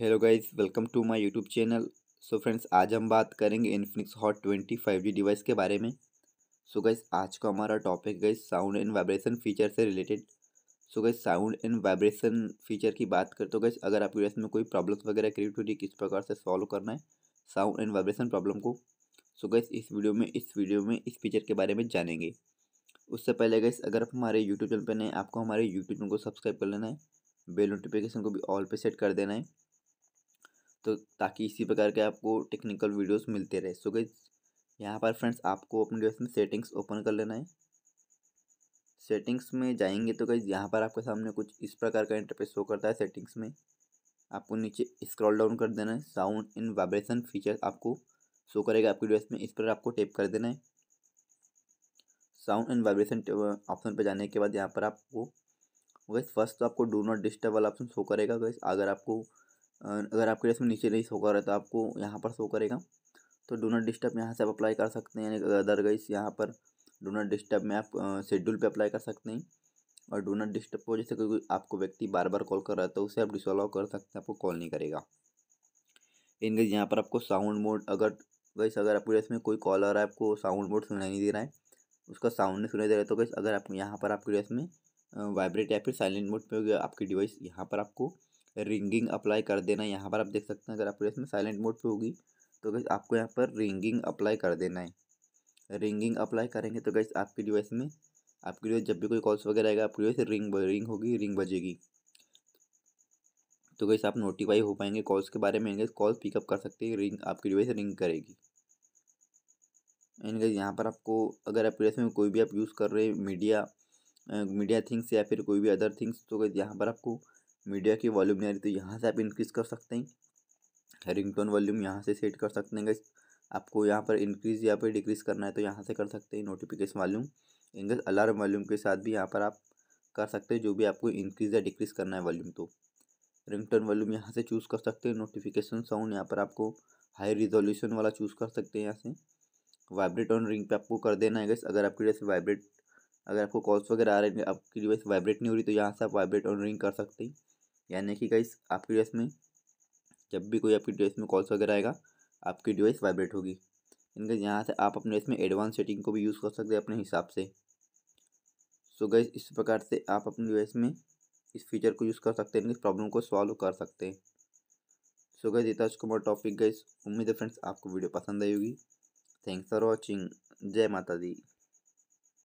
hello guys welcome to my YouTube channel so friends आज हम बात करेंगे Infinix hot twenty five G device के बारे में सो so गाइस आज का हमारा topic guys sound and vibration feature से related so guys sound and vibration feature की बात करते हो गाइस अगर आपकी डिवाइस में कोई प्रॉब्लम्स वगैरह क्रिएट हो रही किस प्रकार से सॉल्व करना है साउंड एंड वाइब्रेशन प्रॉब्लम को सो so गाइस इस वीडियो में इस वीडियो में इस फीचर के बारे में जानेंगे उससे पहले गाइस अगर आप हमारे यूट्यूब चैनल पर नए आपको हमारे यूट्यूब चैनल को सब्सक्राइब कर लेना है बेल नोटिफिकेशन को भी ऑल पे सेट कर देना है तो ताकि इसी प्रकार के आपको टेक्निकल वीडियोस मिलते रहे सो गई यहाँ पर फ्रेंड्स आपको अपने डिवाइस में सेटिंग्स ओपन कर लेना है सेटिंग्स में जाएंगे तो गई यहाँ पर आपके सामने कुछ इस प्रकार का इंटरफेस शो करता है सेटिंग्स में आपको नीचे स्क्रॉल डाउन कर देना है साउंड इन वाइब्रेशन फीचर आपको शो करेगा आपकी डिवाइस में इस पर आपको टेप कर देना है साउंड एंड वाइब्रेशन ऑप्शन पर जाने के बाद यहाँ पर आपको गैस फर्स्ट तो आपको डू नॉट डिस्टर्ब वाला ऑप्शन शो करेगा गैस अगर आपको अगर आपके डेस्क में नीचे नहीं शो कर रहा है तो आपको यहाँ पर शो करेगा तो डोनट डिस्टर्ब यहाँ से आप अप्लाई कर सकते हैं यानी अदरवाइज यहाँ पर डोनट डिस्टर्ब में आप शेड्यूल पे अप्लाई कर सकते हैं और डोनट डिस्टर्ब को जैसे कोई आपको व्यक्ति बार बार कॉल कर रहा है तो उसे आप डिसअलाउ कर सकते हैं आपको कॉल नहीं करेगा इनके यहाँ पर आपको साउंड मोड अगर गैस अगर आपके रेस में कोई कॉल आ रहा है आपको साउंड मोड सुनाई नहीं दे रहा है उसका साउंड नहीं सुनाई दे रहा है तो गैस अगर आप यहाँ पर आपके ड्रेस में वाइब्रेट या फिर साइलेंट मोड पे हो गया आपकी डिवाइस यहाँ पर आपको रिंगिंग अप्लाई कर देना है यहाँ पर आप देख सकते हैं अगर आप इसमें साइलेंट मोड पे होगी तो गैस आपको यहाँ पर रिंगिंग अप्लाई कर देना है रिंगिंग अप्लाई करेंगे तो गैस आपकी डिवाइस में आपकी डिवाइस जब भी कोई कॉल्स वगैरह आएगा आपकी डिवाइस रिंग रिंग होगी रिंग बजेगी तो गैस आप नोटिफाई हो पाएंगे कॉल्स के बारे में गैस कॉल पिकअप कर सकते हैं रिंग आपकी डिवाइस रिंग करेगी एंड गैस यहाँ पर आपको अगर आप में कोई भी आप यूज़ कर रहे मीडिया मीडिया थिंग्स या फिर कोई भी अदर थिंग्स तो गैस यहाँ पर आपको मीडिया की वॉल्यूम नहीं आ रही तो यहाँ से आप इंक्रीज़ कर सकते हैं टोन वॉल्यूम यहाँ से सेट कर सकते हैं गैस आपको यहाँ पर इंक्रीज़ या पर डिक्रीज़ करना है तो यहाँ से कर सकते हैं नोटिफिकेशन वॉल्यूम इंगस अलार्म वॉल्यूम के साथ भी यहाँ पर आप कर सकते हैं जो भी आपको इंक्रीज़ या डिक्रीज़ करना है वॉल्यूम तो रिंगटोन वॉल्यूम यहाँ से चूज़ कर सकते हैं नोटिफिकेशन साउंड यहाँ पर आपको हाई रिजोल्यूशन वाला चूज़ कर सकते हैं यहाँ से वाइब्रेट ऑन रिंग पे आपको कर देना है गैस अगर आपकी डिवाइस वाइब्रेट अगर आपको कॉल्स वगैरह आ रहे हैं आपकी डिवाइस वाइब्रेट नहीं हो रही तो यहाँ से आप वाइब्रेट ऑन रिंग कर सकते हैं यानी कि गाइस आपकी डिवाइस में जब भी कोई आपकी डिवाइस में कॉल्स वगैरह आएगा आपकी डिवाइस वाइब्रेट होगी इनके यहाँ से आप अपने इसमें एडवांस सेटिंग को भी यूज़ कर सकते हैं अपने हिसाब से सो so गैस इस प्रकार से आप अपनी डिवाइस में इस फीचर को यूज़ कर सकते हैं इनकी प्रॉब्लम को सॉल्व कर सकते हैं सो गैस ये था कुमार टॉपिक गैस उम्मीद है फ्रेंड्स आपको वीडियो पसंद आई होगी थैंक्स फॉर वॉचिंग जय माता दी